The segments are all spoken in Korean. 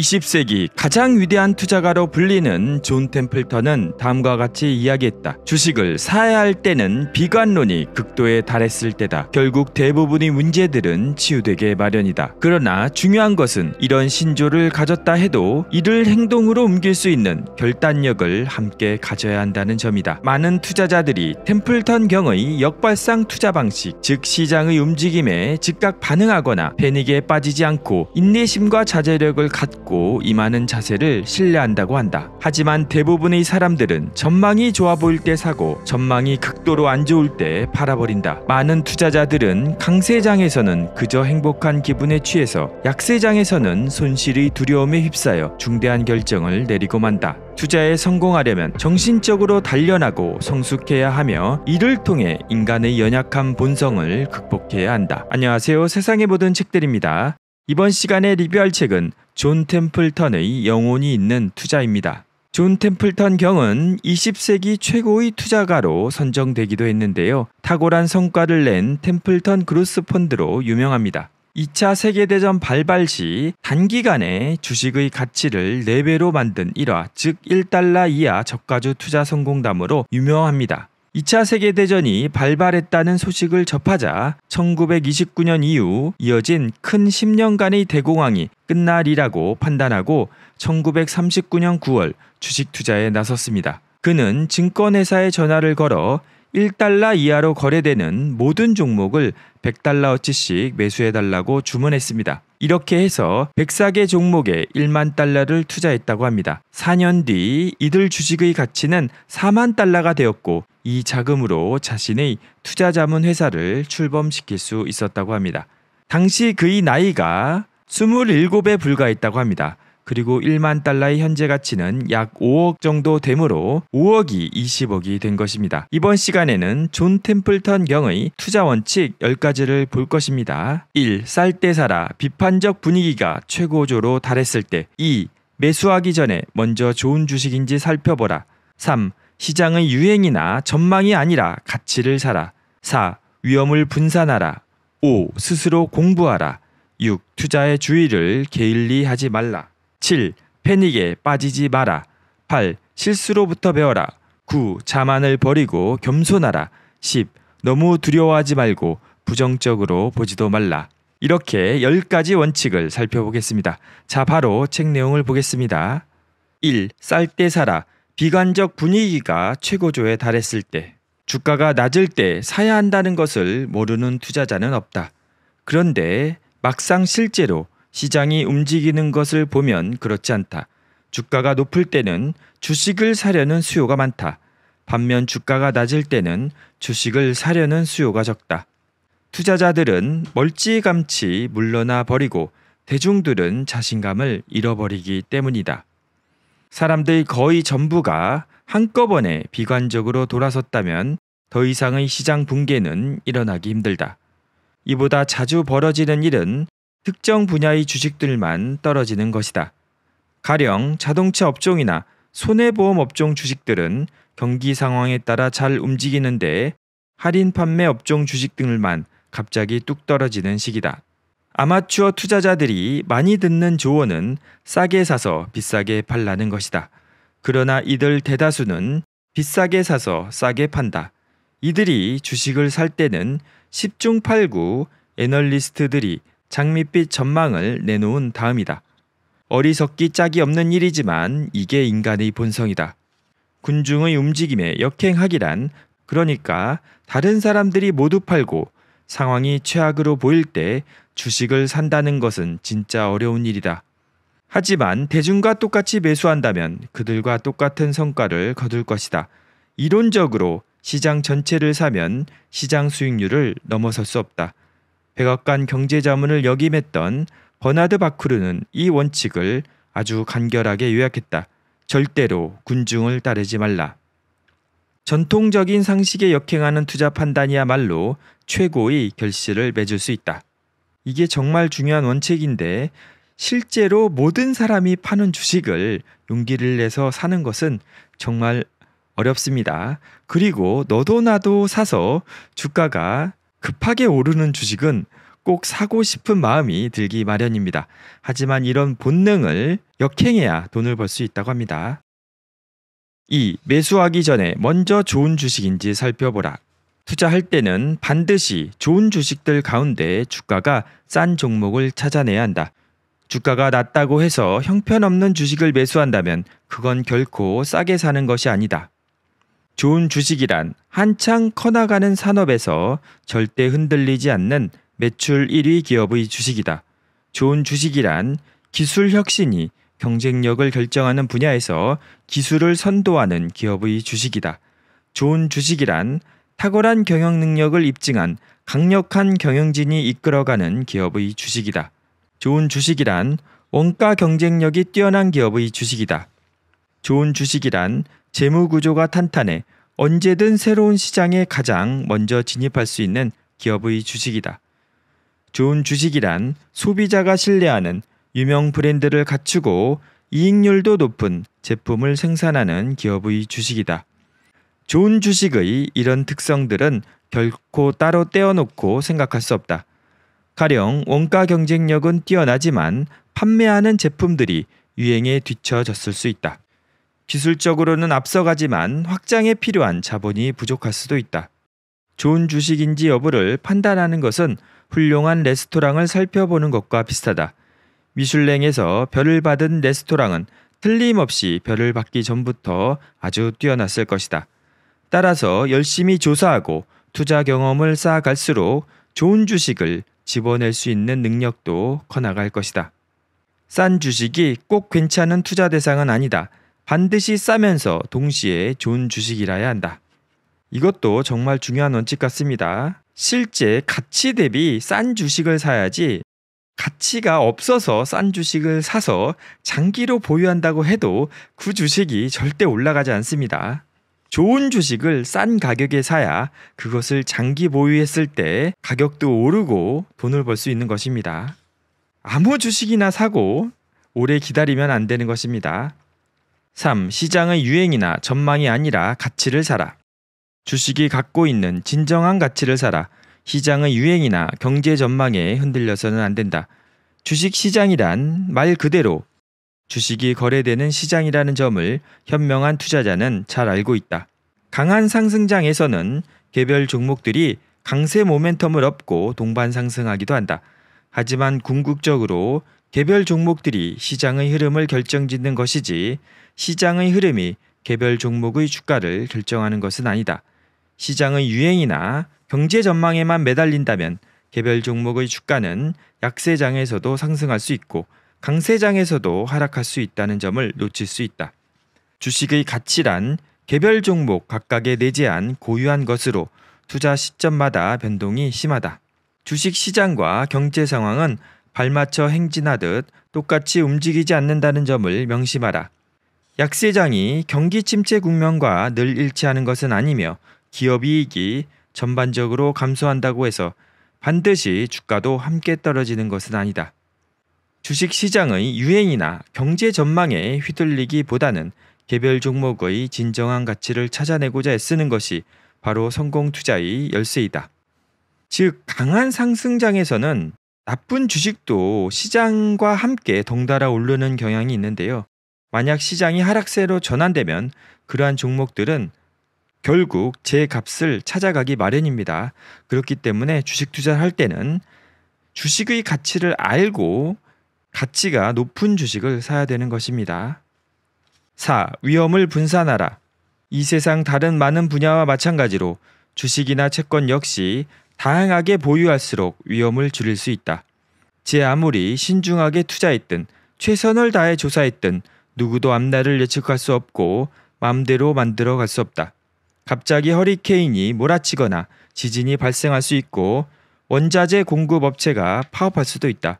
20세기 가장 위대한 투자가로 불리는 존 템플턴은 다음과 같이 이야기했다. 주식을 사야 할 때는 비관론이 극도에 달했을 때다. 결국 대부분의 문제들은 치유되게 마련이다. 그러나 중요한 것은 이런 신조를 가졌다 해도 이를 행동으로 옮길 수 있는 결단력을 함께 가져야 한다는 점이다. 많은 투자자들이 템플턴 경의 역발상 투자 방식, 즉 시장의 움직임에 즉각 반응하거나 패닉에 빠지지 않고 인내심과 자제력을 갖고 있고 임하는 자세를 신뢰한다고 한다. 하지만 대부분의 사람들은 전망이 좋아 보일 때 사고 전망이 극도로 안 좋을 때 팔아버린다. 많은 투자자들은 강세장에서는 그저 행복한 기분에 취해서 약세장에서는 손실의 두려움에 휩싸여 중대한 결정을 내리고 만다. 투자에 성공하려면 정신적으로 단련하고 성숙해야 하며 이를 통해 인간의 연약한 본성을 극복해야 한다. 안녕하세요. 세상의 모든 책들입니다. 이번 시간에 리뷰할 책은 존 템플턴의 영혼이 있는 투자입니다. 존 템플턴 경은 20세기 최고의 투자가로 선정되기도 했는데요. 탁월한 성과를 낸 템플턴 그루스 펀드로 유명합니다. 2차 세계대전 발발 시 단기간에 주식의 가치를 4배로 만든 1화즉 1달러 이하 저가주 투자 성공담으로 유명합니다. 2차 세계대전이 발발했다는 소식을 접하자 1929년 이후 이어진 큰 10년간의 대공황이 끝날이라고 판단하고 1939년 9월 주식 투자에 나섰습니다. 그는 증권회사에 전화를 걸어 1달러 이하로 거래되는 모든 종목을 100달러어치씩 매수해달라고 주문했습니다. 이렇게 해서 104개 종목에 1만 달러를 투자했다고 합니다. 4년 뒤 이들 주식의 가치는 4만 달러가 되었고 이 자금으로 자신의 투자 자문 회사를 출범시킬 수 있었다고 합니다. 당시 그의 나이가 27에 불과했다고 합니다. 그리고 1만 달러의 현재 가치는 약 5억 정도 되므로 5억이 20억이 된 것입니다. 이번 시간에는 존 템플턴 경의 투자 원칙 10가지를 볼 것입니다. 1. 쌀 때 사라. 비판적 분위기가 최고조로 달했을 때. 2. 매수하기 전에 먼저 좋은 주식인지 살펴보라. 3. 시장의 유행이나 전망이 아니라 가치를 사라. 4. 위험을 분산하라. 5. 스스로 공부하라. 6. 투자의 주의를 게을리 하지 말라. 7. 패닉에 빠지지 마라. 8. 실수로부터 배워라. 9. 자만을 버리고 겸손하라. 10. 너무 두려워하지 말고 부정적으로 보지도 말라. 이렇게 10가지 원칙을 살펴보겠습니다. 자, 바로 책 내용을 보겠습니다. 1. 쌀 때 사라. 비관적 분위기가 최고조에 달했을 때, 주가가 낮을 때 사야 한다는 것을 모르는 투자자는 없다. 그런데 막상 실제로 시장이 움직이는 것을 보면 그렇지 않다. 주가가 높을 때는 주식을 사려는 수요가 많다. 반면 주가가 낮을 때는 주식을 사려는 수요가 적다. 투자자들은 멀찌감치 물러나 버리고 대중들은 자신감을 잃어버리기 때문이다. 사람들 거의 전부가 한꺼번에 비관적으로 돌아섰다면 더 이상의 시장 붕괴는 일어나기 힘들다. 이보다 자주 벌어지는 일은 특정 분야의 주식들만 떨어지는 것이다. 가령 자동차 업종이나 손해보험 업종 주식들은 경기 상황에 따라 잘 움직이는데 할인 판매 업종 주식 등만 갑자기 뚝 떨어지는 시기다. 아마추어 투자자들이 많이 듣는 조언은 싸게 사서 비싸게 팔라는 것이다. 그러나 이들 대다수는 비싸게 사서 싸게 판다. 이들이 주식을 살 때는 10중 8구 애널리스트들이 장밋빛 전망을 내놓은 다음이다. 어리석기 짝이 없는 일이지만 이게 인간의 본성이다. 군중의 움직임에 역행하기란 그러니까 다른 사람들이 모두 팔고 상황이 최악으로 보일 때 주식을 산다는 것은 진짜 어려운 일이다. 하지만 대중과 똑같이 매수한다면 그들과 똑같은 성과를 거둘 것이다. 이론적으로 시장 전체를 사면 시장 수익률을 넘어설 수 없다. 백악관 경제자문을 역임했던 버나드 바쿠르는 이 원칙을 아주 간결하게 요약했다. 절대로 군중을 따르지 말라. 전통적인 상식에 역행하는 투자 판단이야말로 최고의 결실을 맺을 수 있다. 이게 정말 중요한 원칙인데 실제로 모든 사람이 파는 주식을 용기를 내서 사는 것은 정말 어렵습니다. 그리고 너도 나도 사서 주가가 급하게 오르는 주식은 꼭 사고 싶은 마음이 들기 마련입니다. 하지만 이런 본능을 역행해야 돈을 벌 수 있다고 합니다. 2. 매수하기 전에 먼저 좋은 주식인지 살펴보라. 투자할 때는 반드시 좋은 주식들 가운데 주가가 싼 종목을 찾아내야 한다. 주가가 낮다고 해서 형편없는 주식을 매수한다면 그건 결코 싸게 사는 것이 아니다. 좋은 주식이란 한창 커나가는 산업에서 절대 흔들리지 않는 매출 1위 기업의 주식이다. 좋은 주식이란 기술 혁신이 경쟁력을 결정하는 분야에서 기술을 선도하는 기업의 주식이다. 좋은 주식이란 탁월한 경영 능력을 입증한 강력한 경영진이 이끌어가는 기업의 주식이다. 좋은 주식이란 원가 경쟁력이 뛰어난 기업의 주식이다. 좋은 주식이란 재무 구조가 탄탄해 언제든 새로운 시장에 가장 먼저 진입할 수 있는 기업의 주식이다. 좋은 주식이란 소비자가 신뢰하는 유명 브랜드를 갖추고 이익률도 높은 제품을 생산하는 기업의 주식이다. 좋은 주식의 이런 특성들은 결코 따로 떼어놓고 생각할 수 없다. 가령 원가 경쟁력은 뛰어나지만 판매하는 제품들이 유행에 뒤처졌을 수 있다. 기술적으로는 앞서가지만 확장에 필요한 자본이 부족할 수도 있다. 좋은 주식인지 여부를 판단하는 것은 훌륭한 레스토랑을 살펴보는 것과 비슷하다. 미슐랭에서 별을 받은 레스토랑은 틀림없이 별을 받기 전부터 아주 뛰어났을 것이다. 따라서 열심히 조사하고 투자 경험을 쌓아갈수록 좋은 주식을 집어낼 수 있는 능력도 커나갈 것이다. 싼 주식이 꼭 괜찮은 투자 대상은 아니다. 반드시 싸면서 동시에 좋은 주식이라야 한다. 이것도 정말 중요한 원칙 같습니다. 실제 가치 대비 싼 주식을 사야지 가치가 없어서 싼 주식을 사서 장기로 보유한다고 해도 그 주식이 절대 올라가지 않습니다. 좋은 주식을 싼 가격에 사야 그것을 장기 보유했을 때 가격도 오르고 돈을 벌 수 있는 것입니다. 아무 주식이나 사고 오래 기다리면 안 되는 것입니다. 3. 시장의 유행이나 전망이 아니라 가치를 사라. 주식이 갖고 있는 진정한 가치를 사라. 시장의 유행이나 경제 전망에 흔들려서는 안 된다. 주식 시장이란 말 그대로 주식이 거래되는 시장이라는 점을 현명한 투자자는 잘 알고 있다. 강한 상승장에서는 개별 종목들이 강세 모멘텀을 업고 동반 상승하기도 한다. 하지만 궁극적으로 개별 종목들이 시장의 흐름을 결정짓는 것이지 시장의 흐름이 개별 종목의 주가를 결정하는 것은 아니다. 시장의 유행이나 경제 전망에만 매달린다면 개별 종목의 주가는 약세장에서도 상승할 수 있고 강세장에서도 하락할 수 있다는 점을 놓칠 수 있다. 주식의 가치란 개별 종목 각각에 내재한 고유한 것으로 투자 시점마다 변동이 심하다. 주식 시장과 경제 상황은 발맞춰 행진하듯 똑같이 움직이지 않는다는 점을 명심하라. 약세장이 경기 침체 국면과 늘 일치하는 것은 아니며 기업 이익이 전반적으로 감소한다고 해서 반드시 주가도 함께 떨어지는 것은 아니다. 주식 시장의 유행이나 경제 전망에 휘둘리기보다는 개별 종목의 진정한 가치를 찾아내고자 애쓰는 것이 바로 성공 투자의 열쇠이다. 즉, 강한 상승장에서는 나쁜 주식도 시장과 함께 덩달아 오르는 경향이 있는데요. 만약 시장이 하락세로 전환되면 그러한 종목들은 결국 제 값을 찾아가기 마련입니다. 그렇기 때문에 주식 투자를 할 때는 주식의 가치를 알고 가치가 높은 주식을 사야 되는 것입니다. 4. 위험을 분산하라. 이 세상 다른 많은 분야와 마찬가지로 주식이나 채권 역시 다양하게 보유할수록 위험을 줄일 수 있다. 제 아무리 신중하게 투자했든 최선을 다해 조사했든 누구도 앞날을 예측할 수 없고 마음대로 만들어 갈 수 없다. 갑자기 허리케인이 몰아치거나 지진이 발생할 수 있고 원자재 공급 업체가 파업할 수도 있다.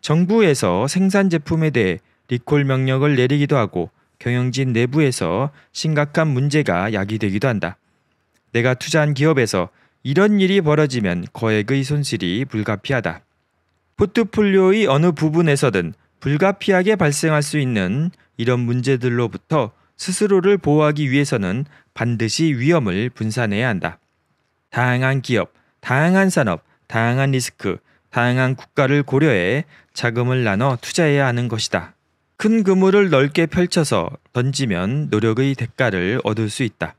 정부에서 생산 제품에 대해 리콜 명령을 내리기도 하고 경영진 내부에서 심각한 문제가 야기되기도 한다. 내가 투자한 기업에서 이런 일이 벌어지면 거액의 손실이 불가피하다. 포트폴리오의 어느 부분에서든 불가피하게 발생할 수 있는 이런 문제들로부터 스스로를 보호하기 위해서는 반드시 위험을 분산해야 한다. 다양한 기업, 다양한 산업, 다양한 리스크, 다양한 국가를 고려해 자금을 나눠 투자해야 하는 것이다. 큰 그물을 넓게 펼쳐서 던지면 노력의 대가를 얻을 수 있다.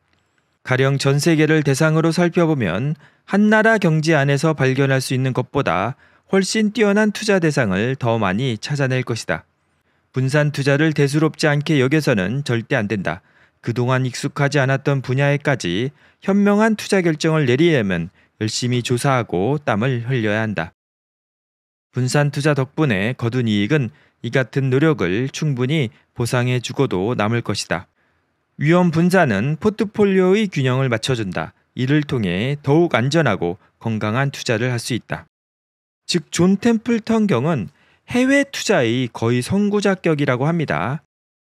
가령 전 세계를 대상으로 살펴보면 한 나라 경제 안에서 발견할 수 있는 것보다 훨씬 뛰어난 투자 대상을 더 많이 찾아낼 것이다. 분산 투자를 대수롭지 않게 여겨서는 절대 안 된다. 그동안 익숙하지 않았던 분야에까지 현명한 투자 결정을 내리려면 열심히 조사하고 땀을 흘려야 한다. 분산 투자 덕분에 거둔 이익은 이 같은 노력을 충분히 보상해 주고도 남을 것이다. 위험 분산은 포트폴리오의 균형을 맞춰준다. 이를 통해 더욱 안전하고 건강한 투자를 할 수 있다. 즉, 존 템플턴 경은 해외 투자의 거의 선구자격이라고 합니다.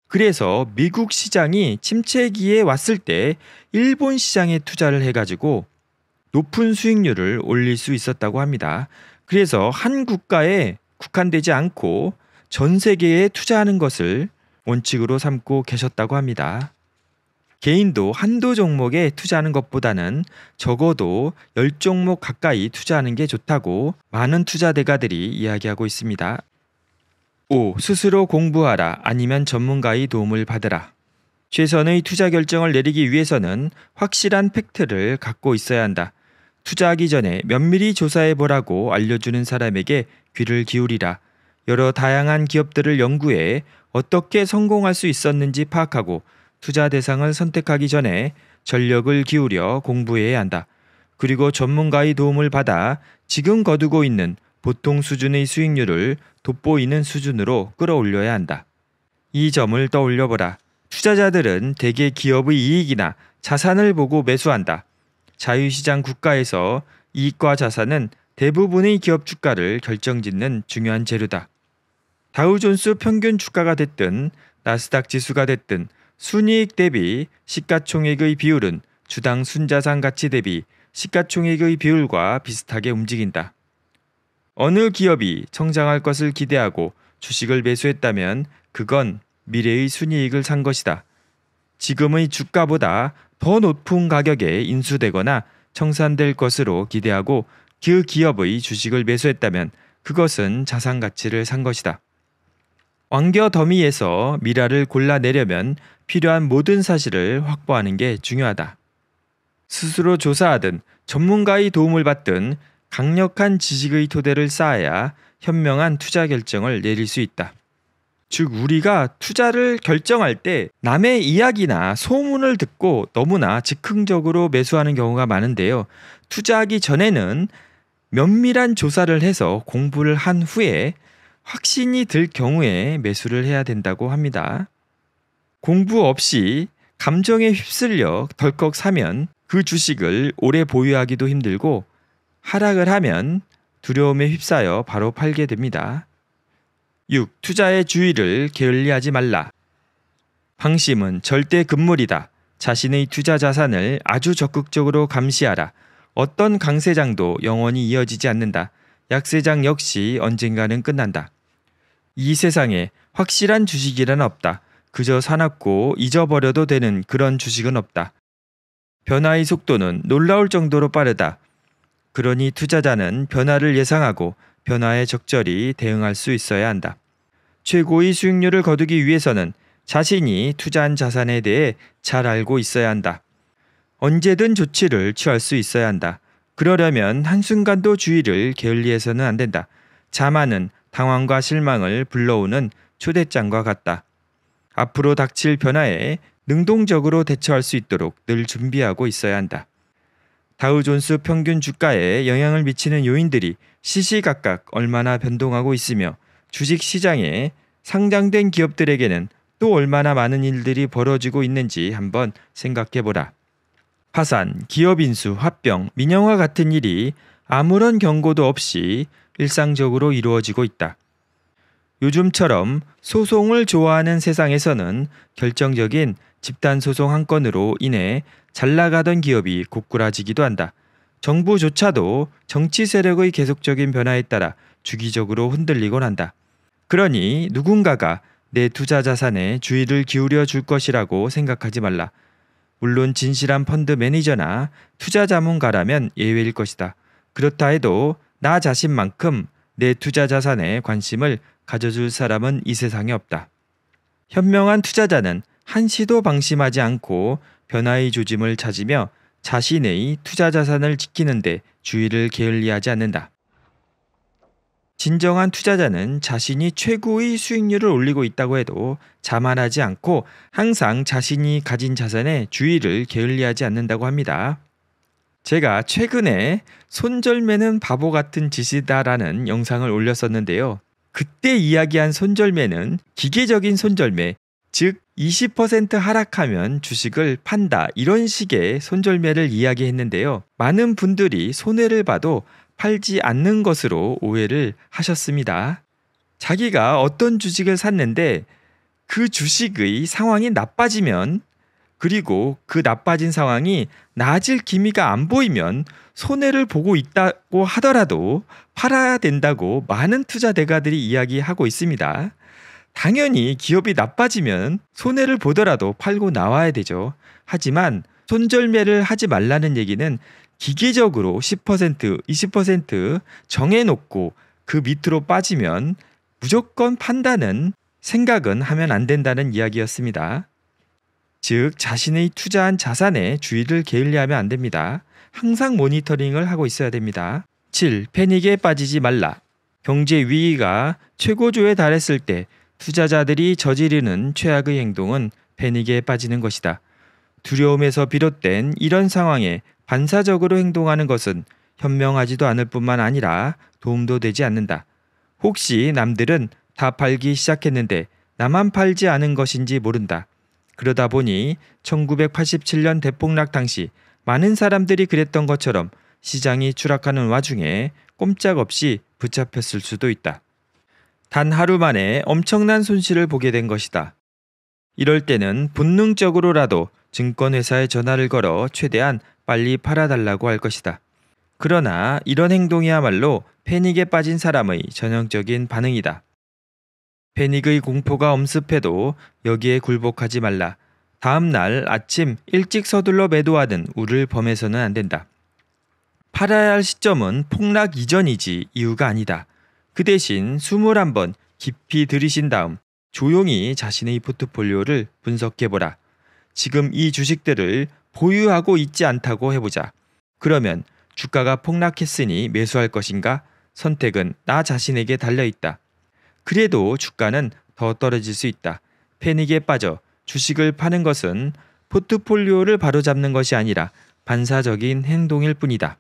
그래서 미국 시장이 침체기에 왔을 때 일본 시장에 투자를 해가지고 높은 수익률을 올릴 수 있었다고 합니다. 그래서 한 국가에 국한되지 않고 전 세계에 투자하는 것을 원칙으로 삼고 계셨다고 합니다. 개인도 한두 종목에 투자하는 것보다는 적어도 10종목 가까이 투자하는 게 좋다고 많은 투자 대가들이 이야기하고 있습니다. 5. 스스로 공부하라 아니면 전문가의 도움을 받으라. 최선의 투자 결정을 내리기 위해서는 확실한 팩트를 갖고 있어야 한다. 투자하기 전에 면밀히 조사해 보라고 알려주는 사람에게 귀를 기울이라. 여러 다양한 기업들을 연구해 어떻게 성공할 수 있었는지 파악하고 투자 대상을 선택하기 전에 전력을 기울여 공부해야 한다. 그리고 전문가의 도움을 받아 지금 거두고 있는 보통 수준의 수익률을 돋보이는 수준으로 끌어올려야 한다. 이 점을 떠올려보라. 투자자들은 대개 기업의 이익이나 자산을 보고 매수한다. 자유시장 국가에서 이익과 자산은 대부분의 기업 주가를 결정짓는 중요한 재료다. 다우존스 평균 주가가 됐든 나스닥 지수가 됐든 순이익 대비 시가총액의 비율은 주당 순자산 가치 대비 시가총액의 비율과 비슷하게 움직인다. 어느 기업이 성장할 것을 기대하고 주식을 매수했다면 그건 미래의 순이익을 산 것이다. 지금의 주가보다 더 높은 가격에 인수되거나 청산될 것으로 기대하고 그 기업의 주식을 매수했다면 그것은 자산 가치를 산 것이다. 왕겨 더미에서 미라를 골라내려면 필요한 모든 사실을 확보하는 게 중요하다. 스스로 조사하든 전문가의 도움을 받든 강력한 지식의 토대를 쌓아야 현명한 투자 결정을 내릴 수 있다. 즉 우리가 투자를 결정할 때 남의 이야기나 소문을 듣고 너무나 즉흥적으로 매수하는 경우가 많은데요. 투자하기 전에는 면밀한 조사를 해서 공부를 한 후에 확신이 들 경우에 매수를 해야 된다고 합니다. 공부 없이 감정에 휩쓸려 덜컥 사면 그 주식을 오래 보유하기도 힘들고 하락을 하면 두려움에 휩싸여 바로 팔게 됩니다. 6. 투자의 주의를 게을리하지 말라. 방심은 절대 금물이다. 자신의 투자 자산을 아주 적극적으로 감시하라. 어떤 강세장도 영원히 이어지지 않는다. 약세장 역시 언젠가는 끝난다. 이 세상에 확실한 주식이란 없다. 그저 사납고 잊어버려도 되는 그런 주식은 없다. 변화의 속도는 놀라울 정도로 빠르다. 그러니 투자자는 변화를 예상하고 변화에 적절히 대응할 수 있어야 한다. 최고의 수익률을 거두기 위해서는 자신이 투자한 자산에 대해 잘 알고 있어야 한다. 언제든 조치를 취할 수 있어야 한다. 그러려면 한순간도 주의를 게을리해서는 안 된다. 자만은 당황과 실망을 불러오는 초대장과 같다. 앞으로 닥칠 변화에 능동적으로 대처할 수 있도록 늘 준비하고 있어야 한다. 다우존스 평균 주가에 영향을 미치는 요인들이 시시각각 얼마나 변동하고 있으며 주식 시장에 상장된 기업들에게는 또 얼마나 많은 일들이 벌어지고 있는지 한번 생각해 보라. 파산, 기업 인수, 합병, 민영화 같은 일이 아무런 경고도 없이 일상적으로 이루어지고 있다. 요즘처럼 소송을 좋아하는 세상에서는 결정적인 집단 소송 한 건으로 인해 잘 나가던 기업이 고꾸라지기도 한다. 정부조차도 정치 세력의 계속적인 변화에 따라 주기적으로 흔들리곤 한다. 그러니 누군가가 내 투자 자산에 주의를 기울여 줄 것이라고 생각하지 말라. 물론 진실한 펀드 매니저나 투자 자문가라면 예외일 것이다. 그렇다 해도 나 자신만큼 내 투자 자산에 관심을 가져줄 사람은 이 세상에 없다. 현명한 투자자는 한시도 방심하지 않고 변화의 조짐을 찾으며 자신의 투자 자산을 지키는데 주의를 게을리하지 않는다. 진정한 투자자는 자신이 최고의 수익률을 올리고 있다고 해도 자만하지 않고 항상 자신이 가진 자산에 주의를 게을리하지 않는다고 합니다. 제가 최근에 손절매는 바보 같은 짓이다라는 영상을 올렸었는데요. 그때 이야기한 손절매는 기계적인 손절매, 즉20% 하락하면 주식을 판다. 이런 식의 손절매를 이야기했는데요. 많은 분들이 손해를 봐도 팔지 않는 것으로 오해를 하셨습니다. 자기가 어떤 주식을 샀는데 그 주식의 상황이 나빠지면 그리고 그 나빠진 상황이 나아질 기미가 안 보이면 손해를 보고 있다고 하더라도 팔아야 된다고 많은 투자 대가들이 이야기하고 있습니다. 당연히 기업이 나빠지면 손해를 보더라도 팔고 나와야 되죠. 하지만 손절매를 하지 말라는 얘기는 기계적으로 10%, 20% 정해놓고 그 밑으로 빠지면 무조건 판다는 생각은 하면 안 된다는 이야기였습니다. 즉, 자신의 투자한 자산에 주의를 게을리하면 안 됩니다. 항상 모니터링을 하고 있어야 됩니다. 7. 패닉에 빠지지 말라. 경제 위기가 최고조에 달했을 때 투자자들이 저지르는 최악의 행동은 패닉에 빠지는 것이다. 두려움에서 비롯된 이런 상황에 반사적으로 행동하는 것은 현명하지도 않을 뿐만 아니라 도움도 되지 않는다. 혹시 남들은 다 팔기 시작했는데 나만 팔지 않은 것인지 모른다. 그러다 보니 1987년 대폭락 당시 많은 사람들이 그랬던 것처럼 시장이 추락하는 와중에 꼼짝없이 붙잡혔을 수도 있다. 단 하루 만에 엄청난 손실을 보게 된 것이다. 이럴 때는 본능적으로라도 증권회사에 전화를 걸어 최대한 빨리 팔아달라고 할 것이다. 그러나 이런 행동이야말로 패닉에 빠진 사람의 전형적인 반응이다. 패닉의 공포가 엄습해도 여기에 굴복하지 말라. 다음 날 아침 일찍 서둘러 매도하는 우를 범해서는 안 된다. 팔아야 할 시점은 폭락 이전이지 이유가 아니다. 그 대신 21번 깊이 들이신 다음 조용히 자신의 포트폴리오를 분석해보라. 지금 이 주식들을 보유하고 있지 않다고 해보자. 그러면 주가가 폭락했으니 매수할 것인가? 선택은 나 자신에게 달려있다. 그래도 주가는 더 떨어질 수 있다. 패닉에 빠져 주식을 파는 것은 포트폴리오를 바로잡는 것이 아니라 반사적인 행동일 뿐이다.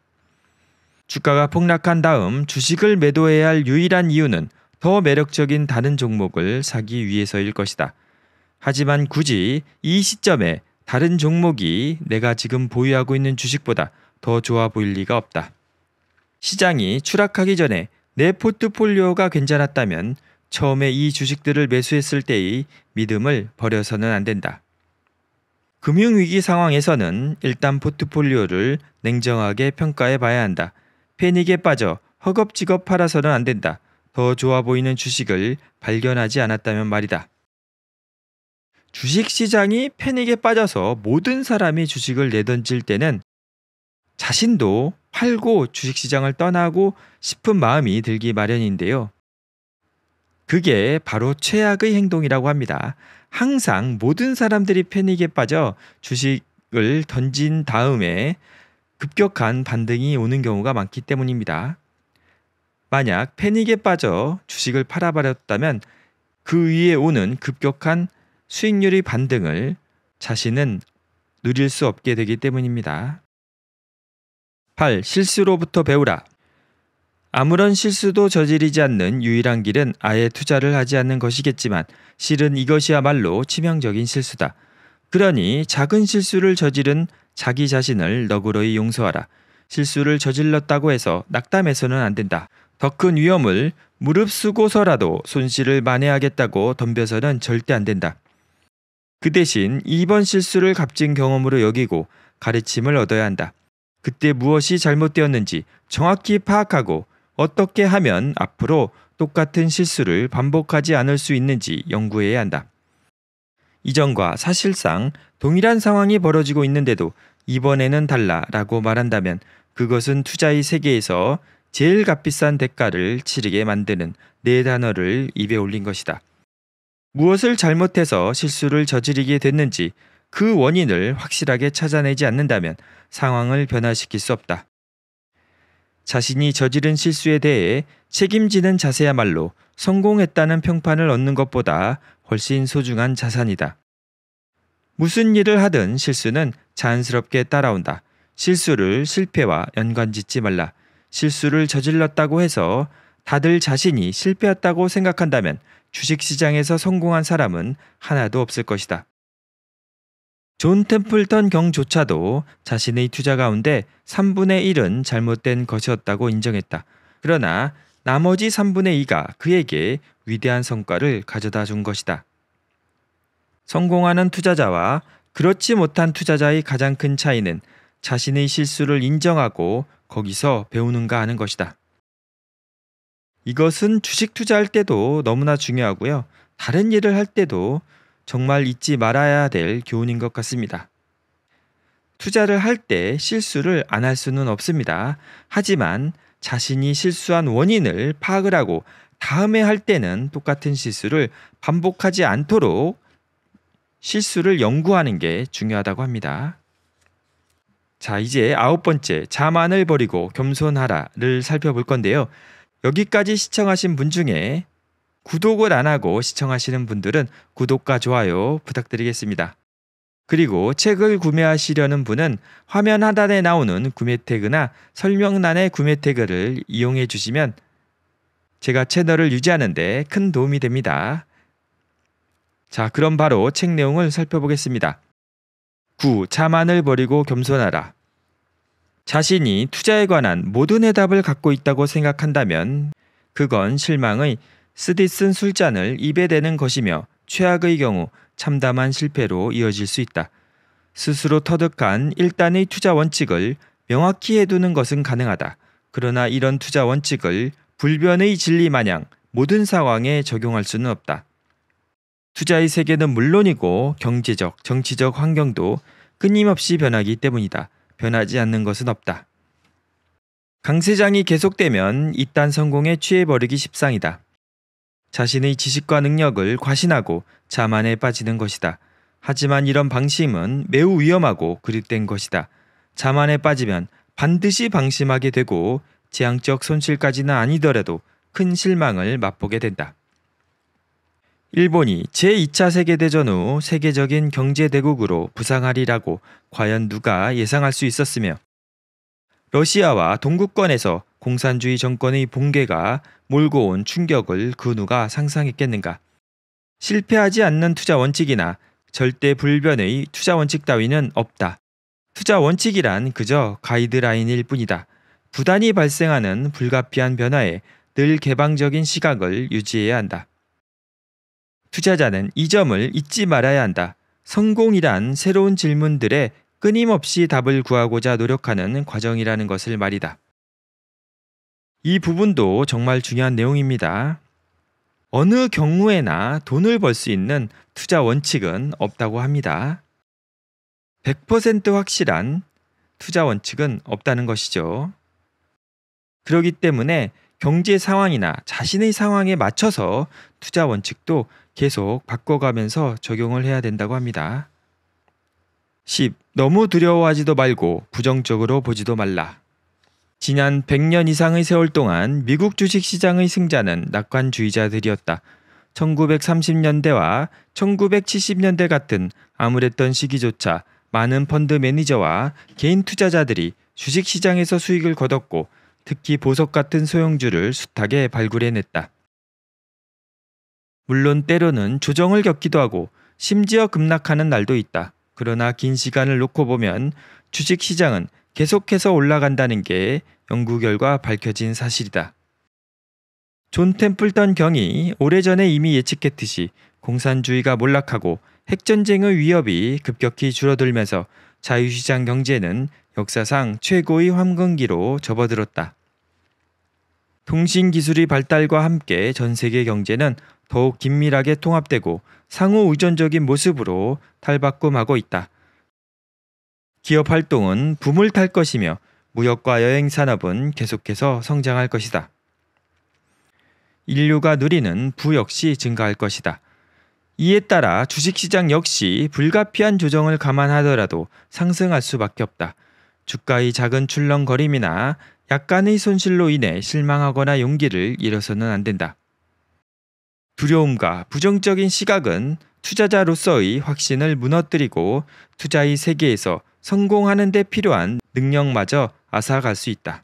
주가가 폭락한 다음 주식을 매도해야 할 유일한 이유는 더 매력적인 다른 종목을 사기 위해서일 것이다. 하지만 굳이 이 시점에 다른 종목이 내가 지금 보유하고 있는 주식보다 더 좋아 보일 리가 없다. 시장이 추락하기 전에 내 포트폴리오가 괜찮았다면 처음에 이 주식들을 매수했을 때의 믿음을 버려서는 안 된다. 금융위기 상황에서는 일단 포트폴리오를 냉정하게 평가해 봐야 한다. 패닉에 빠져 허겁지겁 팔아서는 안 된다. 더 좋아 보이는 주식을 발견하지 않았다면 말이다. 주식 시장이 패닉에 빠져서 모든 사람이 주식을 내던질 때는 자신도 팔고 주식 시장을 떠나고 싶은 마음이 들기 마련인데요. 그게 바로 최악의 행동이라고 합니다. 항상 모든 사람들이 패닉에 빠져 주식을 던진 다음에 급격한 반등이 오는 경우가 많기 때문입니다. 만약 패닉에 빠져 주식을 팔아버렸다면 그 위에 오는 급격한 수익률의 반등을 자신은 누릴 수 없게 되기 때문입니다. 8. 실수로부터 배우라. 아무런 실수도 저지르지 않는 유일한 길은 아예 투자를 하지 않는 것이겠지만 실은 이것이야말로 치명적인 실수다. 그러니 작은 실수를 저지른 자기 자신을 너그러이 용서하라. 실수를 저질렀다고 해서 낙담해서는 안 된다. 더 큰 위험을 무릅쓰고서라도 손실을 만회하겠다고 덤벼서는 절대 안 된다. 그 대신 이번 실수를 값진 경험으로 여기고 가르침을 얻어야 한다. 그때 무엇이 잘못되었는지 정확히 파악하고 어떻게 하면 앞으로 똑같은 실수를 반복하지 않을 수 있는지 연구해야 한다. 이전과 사실상 동일한 상황이 벌어지고 있는데도 이번에는 달라라고 말한다면 그것은 투자의 세계에서 제일 값비싼 대가를 치르게 만드는 네 단어를 입에 올린 것이다. 무엇을 잘못해서 실수를 저지르게 됐는지 그 원인을 확실하게 찾아내지 않는다면 상황을 변화시킬 수 없다. 자신이 저지른 실수에 대해 책임지는 자세야말로 성공했다는 평판을 얻는 것보다 훨씬 소중한 자산이다. 무슨 일을 하든 실수는 자연스럽게 따라온다. 실수를 실패와 연관짓지 말라. 실수를 저질렀다고 해서 다들 자신이 실패했다고 생각한다면 주식시장에서 성공한 사람은 하나도 없을 것이다. 존 템플턴 경조차도 자신의 투자 가운데 3분의 1은 잘못된 것이었다고 인정했다. 그러나 나머지 3분의 2가 그에게 위대한 성과를 가져다 준 것이다. 성공하는 투자자와 그렇지 못한 투자자의 가장 큰 차이는 자신의 실수를 인정하고 거기서 배우는가 하는 것이다. 이것은 주식 투자할 때도 너무나 중요하고요. 다른 일을 할 때도 정말 잊지 말아야 될 교훈인 것 같습니다. 투자를 할 때 실수를 안 할 수는 없습니다. 하지만 자신이 실수한 원인을 파악을 하고 다음에 할 때는 똑같은 실수를 반복하지 않도록 실수를 연구하는 게 중요하다고 합니다. 자, 이제 아홉 번째, 자만을 버리고 겸손하라를 살펴볼 건데요. 여기까지 시청하신 분 중에 구독을 안 하고 시청하시는 분들은 구독과 좋아요 부탁드리겠습니다. 그리고 책을 구매하시려는 분은 화면 하단에 나오는 구매 태그나 설명란의 구매 태그를 이용해 주시면 제가 채널을 유지하는데 큰 도움이 됩니다. 자, 그럼 바로 책 내용을 살펴보겠습니다. 9. 자만을 버리고 겸손하라. 자신이 투자에 관한 모든 해답을 갖고 있다고 생각한다면 그건 실망의 쓰디쓴 술잔을 입에 대는 것이며 최악의 경우 참담한 실패로 이어질 수 있다. 스스로 터득한 일단의 투자 원칙을 명확히 해두는 것은 가능하다. 그러나 이런 투자 원칙을 불변의 진리 마냥 모든 상황에 적용할 수는 없다. 투자의 세계는 물론이고 경제적, 정치적 환경도 끊임없이 변하기 때문이다. 변하지 않는 것은 없다. 강세장이 계속되면 이딴 성공에 취해버리기 십상이다. 자신의 지식과 능력을 과신하고 자만에 빠지는 것이다. 하지만 이런 방심은 매우 위험하고 그립된 것이다. 자만에 빠지면 반드시 방심하게 되고 재앙적 손실까지는 아니더라도 큰 실망을 맛보게 된다. 일본이 제2차 세계대전 후 세계적인 경제대국으로 부상하리라고 과연 누가 예상할 수 있었으며 러시아와 동구권에서 공산주의 정권의 붕괴가 몰고 온 충격을 그 누가 상상했겠는가. 실패하지 않는 투자 원칙이나 절대 불변의 투자 원칙 따위는 없다. 투자 원칙이란 그저 가이드라인일 뿐이다. 부단히 발생하는 불가피한 변화에 늘 개방적인 시각을 유지해야 한다. 투자자는 이 점을 잊지 말아야 한다. 성공이란 새로운 질문들에 끊임없이 답을 구하고자 노력하는 과정이라는 것을 말이다. 이 부분도 정말 중요한 내용입니다. 어느 경우에나 돈을 벌 수 있는 투자 원칙은 없다고 합니다. 100% 확실한 투자 원칙은 없다는 것이죠. 그러기 때문에 경제 상황이나 자신의 상황에 맞춰서 투자 원칙도 계속 바꿔가면서 적용을 해야 된다고 합니다. 10. 너무 두려워하지도 말고 부정적으로 보지도 말라. 지난 100년 이상의 세월 동안 미국 주식시장의 승자는 낙관주의자들이었다. 1930년대와 1970년대 같은 암울했던 시기조차 많은 펀드 매니저와 개인 투자자들이 주식시장에서 수익을 거뒀고 특히 보석 같은 소형주를 숱하게 발굴해냈다. 물론 때로는 조정을 겪기도 하고 심지어 급락하는 날도 있다. 그러나 긴 시간을 놓고 보면 주식시장은 계속해서 올라간다는 게 연구 결과 밝혀진 사실이다. 존 템플턴 경이 오래전에 이미 예측했듯이 공산주의가 몰락하고 핵전쟁의 위협이 급격히 줄어들면서 자유시장 경제는 역사상 최고의 황금기로 접어들었다. 통신 기술의 발달과 함께 전 세계 경제는 더욱 긴밀하게 통합되고 상호 의존적인 모습으로 탈바꿈하고 있다. 기업 활동은 붐을 탈 것이며 무역과 여행 산업은 계속해서 성장할 것이다. 인류가 누리는 부 역시 증가할 것이다. 이에 따라 주식시장 역시 불가피한 조정을 감안하더라도 상승할 수밖에 없다. 주가의 작은 출렁거림이나 약간의 손실로 인해 실망하거나 용기를 잃어서는 안 된다. 두려움과 부정적인 시각은 투자자로서의 확신을 무너뜨리고 투자의 세계에서 성공하는 데 필요한 능력마저 앗아갈 수 있다.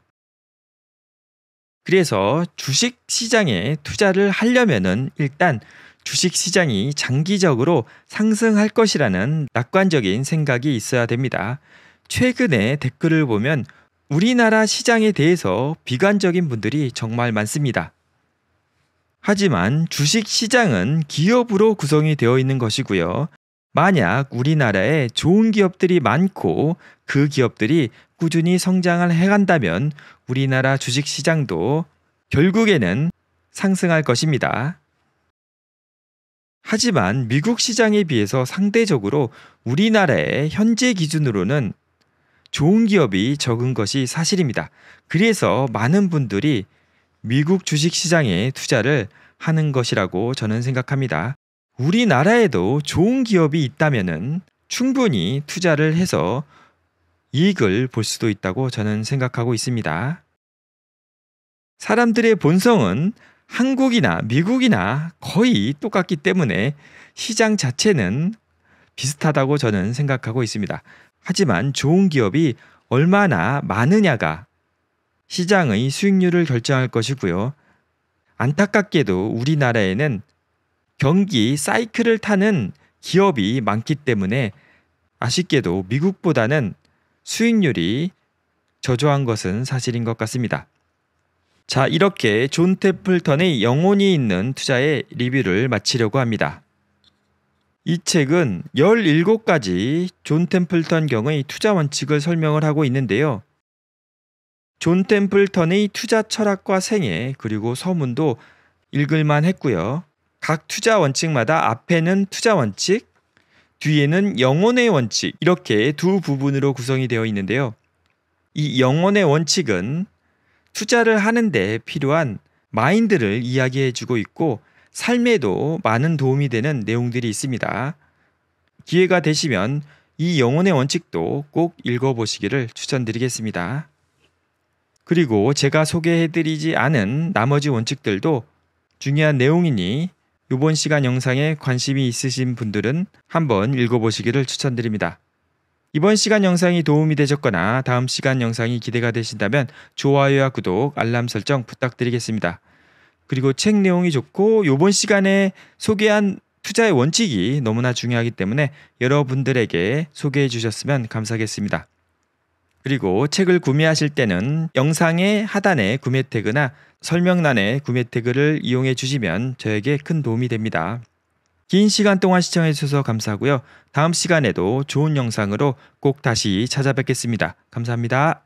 그래서 주식 시장에 투자를 하려면 일단 주식 시장이 장기적으로 상승할 것이라는 낙관적인 생각이 있어야 됩니다. 최근에 댓글을 보면 우리나라 시장에 대해서 비관적인 분들이 정말 많습니다. 하지만 주식 시장은 기업으로 구성이 되어 있는 것이고요. 만약 우리나라에 좋은 기업들이 많고 그 기업들이 꾸준히 성장을 해간다면 우리나라 주식 시장도 결국에는 상승할 것입니다. 하지만 미국 시장에 비해서 상대적으로 우리나라의 현재 기준으로는 좋은 기업이 적은 것이 사실입니다. 그래서 많은 분들이 미국 주식 시장에 투자를 하는 것이라고 저는 생각합니다. 우리나라에도 좋은 기업이 있다면 충분히 투자를 해서 이익을 볼 수도 있다고 저는 생각하고 있습니다. 사람들의 본성은 한국이나 미국이나 거의 똑같기 때문에 시장 자체는 비슷하다고 저는 생각하고 있습니다. 하지만 좋은 기업이 얼마나 많으냐가 시장의 수익률을 결정할 것이고요. 안타깝게도 우리나라에는 경기 사이클을 타는 기업이 많기 때문에 아쉽게도 미국보다는 수익률이 저조한 것은 사실인 것 같습니다. 자, 이렇게 존 테플턴의 영혼이 있는 투자의 리뷰를 마치려고 합니다. 이 책은 17가지 존 템플턴 경의 투자 원칙을 설명을 하고 있는데요. 존 템플턴의 투자 철학과 생애 그리고 서문도 읽을만 했고요. 각 투자 원칙마다 앞에는 투자 원칙, 뒤에는 영혼의 원칙 이렇게 두 부분으로 구성이 되어 있는데요. 이 영혼의 원칙은 투자를 하는데 필요한 마인드를 이야기해 주고 있고 삶에도 많은 도움이 되는 내용들이 있습니다. 기회가 되시면 이 영혼의 원칙도 꼭 읽어보시기를 추천드리겠습니다. 그리고 제가 소개해드리지 않은 나머지 원칙들도 중요한 내용이니 이번 시간 영상에 관심이 있으신 분들은 한번 읽어보시기를 추천드립니다. 이번 시간 영상이 도움이 되셨거나 다음 시간 영상이 기대가 되신다면 좋아요와 구독, 알람 설정 부탁드리겠습니다. 그리고 책 내용이 좋고 이번 시간에 소개한 투자의 원칙이 너무나 중요하기 때문에 여러분들에게 소개해 주셨으면 감사하겠습니다. 그리고 책을 구매하실 때는 영상의 하단에 구매 태그나 설명란에 구매 태그를 이용해 주시면 저에게 큰 도움이 됩니다. 긴 시간 동안 시청해 주셔서 감사하고요. 다음 시간에도 좋은 영상으로 꼭 다시 찾아뵙겠습니다. 감사합니다.